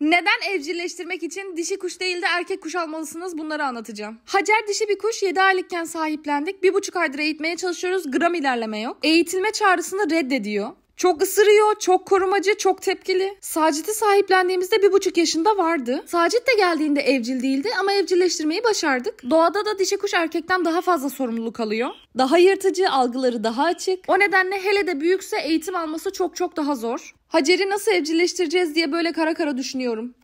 Neden evcilleştirmek için dişi kuş değil de erkek kuş almalısınız bunları anlatacağım. Hacer dişi bir kuş 7 aylıkken sahiplendik. 1,5 aydır eğitmeye çalışıyoruz gram ilerleme yok. Eğitilme çağrısını reddediyor. Çok ısırıyor, çok korumacı, çok tepkili. Sacit'i sahiplendiğimizde bir buçuk yaşında vardı. Sacit de geldiğinde evcil değildi ama evcilleştirmeyi başardık. Doğada da dişi kuş erkekten daha fazla sorumluluk alıyor. Daha yırtıcı, algıları daha açık. O nedenle hele de büyükse eğitim alması çok çok daha zor. Hacer'i nasıl evcilleştireceğiz diye böyle kara kara düşünüyorum.